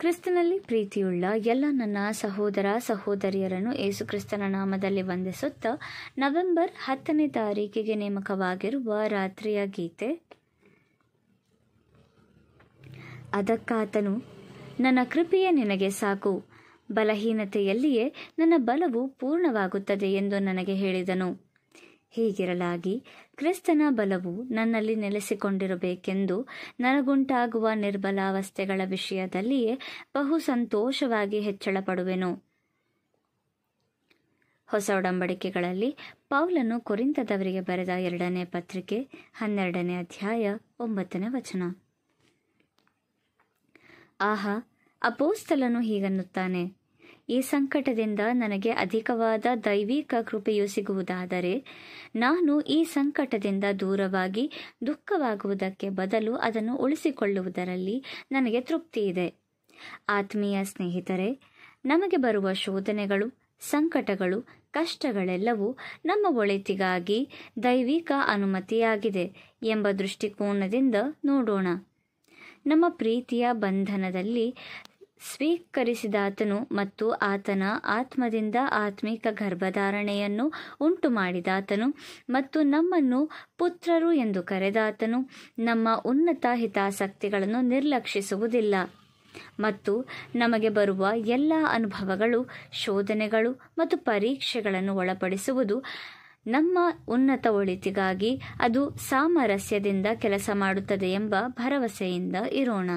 ಕ್ರಿಸ್ತನಲ್ಲಿ ಪ್ರೀತಿಯುಳ್ಳ ಎಲ್ಲ ನನ್ನ ಸಹೋದರ ಸಹೋದರಿಯರನ್ನು ಯೇಸುಕ್ರಿಸ್ತನ ನಾಮದಲ್ಲಿ ವಂದಿಸುತ್ತಾ ನವೆಂಬರ್ ಹತ್ತನೇ ತಾರೀಕಿಗೆ ನೇಮಕವಾಗಿರುವ ರಾತ್ರಿಯ ಗೀತೆ ಅದಕ್ಕಾತನು ನನ್ನ ಕೃಪೆಯೇ ನಿನಗೆ ಸಾಕು ಬಲಹೀನತೆಯಲ್ಲಿಯೇ ನನ್ನ ಬಲವು ಪೂರ್ಣವಾಗುತ್ತದೆ ಎಂದು ನನಗೆ ಹೇಳಿದನು ಹೀಗಿರಲಾಗಿ ಕ್ರಿಸ್ತನ ಬಲವು ನನ್ನಲ್ಲಿ ನೆಲೆಸಿಕೊಂಡಿರಬೇಕೆಂದು ನನಗುಂಟಾಗುವ ನಿರ್ಬಲಾವಸ್ಥೆಗಳ ವಿಷಯದಲ್ಲಿಯೇ ಬಹು ಸಂತೋಷವಾಗಿ ಹೆಚ್ಚಳ ಪಡುವೆನು ಹೊಸ ಒಡಂಬಡಿಕೆಗಳಲ್ಲಿ ಪೌಲನು ಕೊರಿಂತದವರಿಗೆ ಬರೆದ ಎರಡನೇ ಪತ್ರಿಕೆ ಹನ್ನೆರಡನೇ ಅಧ್ಯಾಯ ಒಂಬತ್ತನೇ ವಚನ ಆಹಾ ಅಪೋಸ್ತಲನು ಹೀಗನ್ನುತ್ತಾನೆ ಈ ಸಂಕಟದಿಂದ ನನಗೆ ಅಧಿಕವಾದ ದೈವಿಕ ಕೃಪೆಯು ಸಿಗುವುದಾದರೆ ನಾನು ಈ ಸಂಕಟದಿಂದ ದೂರವಾಗಿ ದುಃಖವಾಗುವುದಕ್ಕೆ ಬದಲು ಅದನ್ನು ಉಳಿಸಿಕೊಳ್ಳುವುದರಲ್ಲಿ ನನಗೆ ತೃಪ್ತಿ ಇದೆ ಆತ್ಮೀಯ ಸ್ನೇಹಿತರೆ ನಮಗೆ ಬರುವ ಶೋಧನೆಗಳು ಸಂಕಟಗಳು ಕಷ್ಟಗಳೆಲ್ಲವೂ ನಮ್ಮ ಒಳಿತಿಗಾಗಿ ದೈವಿಕ ಅನುಮತಿಯಾಗಿದೆ ಎಂಬ ದೃಷ್ಟಿಕೋನದಿಂದ ನೋಡೋಣ ನಮ್ಮ ಪ್ರೀತಿಯ ಬಂಧನದಲ್ಲಿ ಸ್ವೀಕರಿಸಿದಾತನು ಮತ್ತು ಆತನ ಆತ್ಮದಿಂದ ಆತ್ಮಿಕ ಗರ್ಭಧಾರಣೆಯನ್ನು ಉಂಟು ಮಾಡಿದಾತನು ಮತ್ತು ನಮ್ಮನ್ನು ಪುತ್ರರು ಎಂದು ಕರೆದಾತನು ನಮ್ಮ ಉನ್ನತ ಹಿತಾಸಕ್ತಿಗಳನ್ನು ನಿರ್ಲಕ್ಷಿಸುವುದಿಲ್ಲ ಮತ್ತು ನಮಗೆ ಬರುವ ಎಲ್ಲ ಅನುಭವಗಳು ಶೋಧನೆಗಳು ಮತ್ತು ಪರೀಕ್ಷೆಗಳನ್ನು ಒಳಪಡಿಸುವುದು ನಮ್ಮ ಉನ್ನತ ಒಳಿತಿಗಾಗಿ ಅದು ಸಾಮರಸ್ಯದಿಂದ ಕೆಲಸ ಮಾಡುತ್ತದೆ ಎಂಬ ಭರವಸೆಯಿಂದ ಇರೋಣ